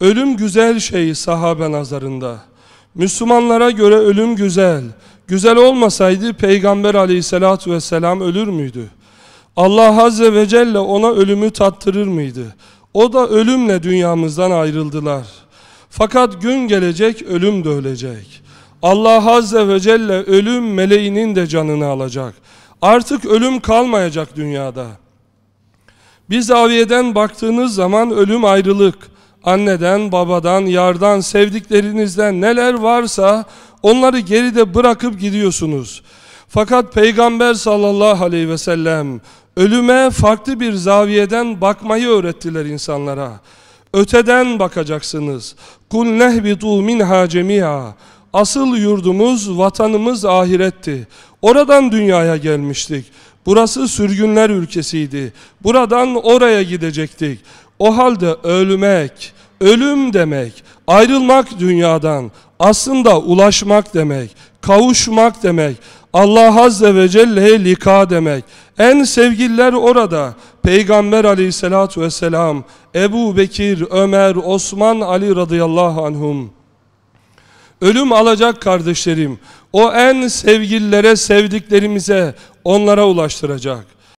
Ölüm güzel şey sahabe nazarında. Müslümanlara göre ölüm güzel. Güzel olmasaydı Peygamber aleyhissalatü vesselam ölür müydü? Allah Azze ve Celle ona ölümü tattırır mıydı? O da ölümle dünyamızdan ayrıldılar. Fakat gün gelecek ölüm de ölecek. Allah Azze ve Celle ölüm meleğinin de canını alacak. Artık ölüm kalmayacak dünyada. Bir zaviyeden baktığınız zaman ölüm ayrılık, anneden, babadan, yardan, sevdiklerinizden neler varsa onları geride bırakıp gidiyorsunuz. Fakat Peygamber sallallahu aleyhi ve sellem ölüme farklı bir zaviyeden bakmayı öğrettiler insanlara. Öteden bakacaksınız. Kul nehbitu minha cemia. Asıl yurdumuz, vatanımız ahiretti. Oradan dünyaya gelmiştik. Burası sürgünler ülkesiydi. Buradan oraya gidecektik. O halde ölmek, Ölüm demek, ayrılmak dünyadan aslında ulaşmak demek, kavuşmak demek, Allah Azze ve Celle'ye lika demek. En sevgililer orada. Peygamber aleyhissalatü vesselam, Ebu Bekir, Ömer, Osman, Ali radıyallahu anhum. Ölüm alacak kardeşlerim. O en sevgililere, sevdiklerimize, onlara ulaştıracak.